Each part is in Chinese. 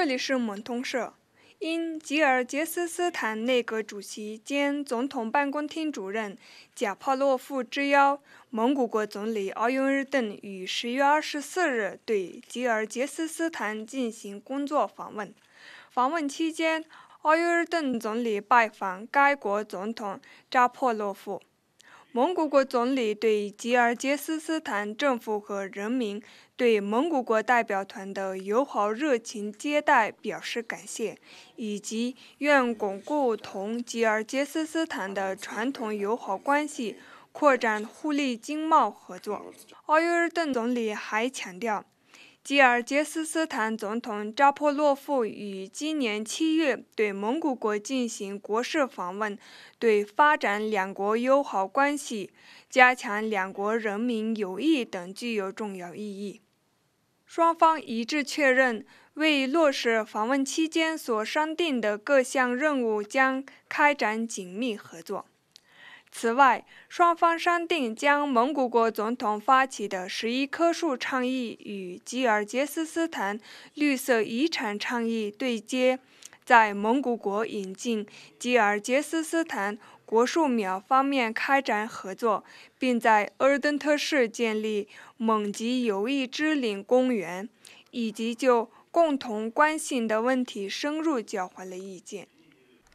这里是蒙通社。因吉尔吉斯斯坦内阁主席兼总统办公厅主任贾帕洛夫之邀，蒙古国总理奥尤日邓于十月二十四日对吉尔吉斯斯坦进行工作访问。访问期间，奥尤日邓总理拜访该国总统扎帕洛夫。蒙古国总理对吉尔吉斯斯坦政府和人民对蒙古国代表团的友好热情接待表示感谢，以及愿巩固同吉尔吉斯斯坦的传统友好关系，扩展互利经贸合作。奥尤尔镇总理还强调。吉尔吉斯斯坦总统扎波洛夫于今年七月对蒙古国进行国事访问，对发展两国友好关系、加强两国人民友谊等具有重要意义。双方一致确认，为落实访问期间所商定的各项任务，将开展紧密合作。此外，双方商定将蒙古国总统发起的“十一棵树”倡议与吉尔吉斯斯坦“绿色遗产”倡议对接，在蒙古国引进吉尔吉斯斯坦国树苗方面开展合作，并在尔登特市建立蒙吉友谊之林公园，以及就共同关心的问题深入交换了意见。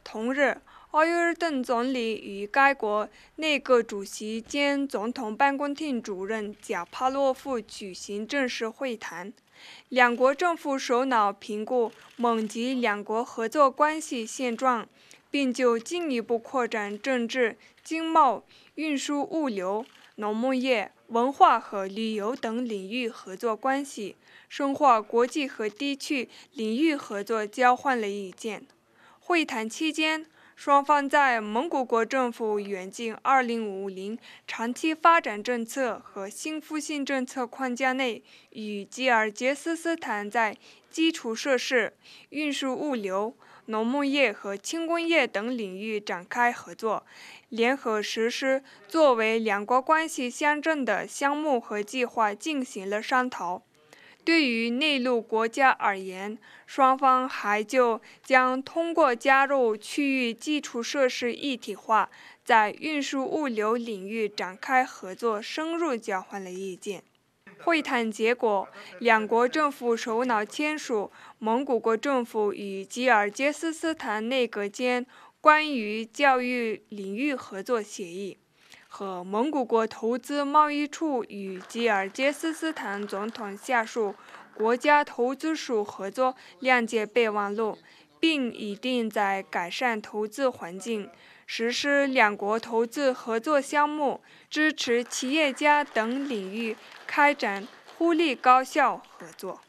同日。奥尤尔顿总理与该国内阁主席兼总统办公厅主任贾帕洛夫举行正式会谈。两国政府首脑评估蒙吉两国合作关系现状，并就进一步扩展政治、经贸、运输、物流、农牧业、文化和旅游等领域合作关系，深化国际和地区领域合作交换了意见。会谈期间，双方在蒙古国政府远近二零五零长期发展政策和新复兴政策框架内，与吉尔吉斯斯坦在基础设施、运输物流、农牧业和轻工业等领域展开合作，联合实施作为两国关系相征的项目和计划进行了商讨。对于内陆国家而言，双方还就将通过加入区域基础设施一体化，在运输物流领域展开合作，深入交换了意见。会谈结果，两国政府首脑签署蒙古国政府与吉尔吉斯斯坦内阁间关于教育领域合作协议。和蒙古国投资贸易处与吉尔吉斯斯坦总统下属国家投资署合作谅解备忘录，并拟定在改善投资环境、实施两国投资合作项目、支持企业家等领域开展互利高效合作。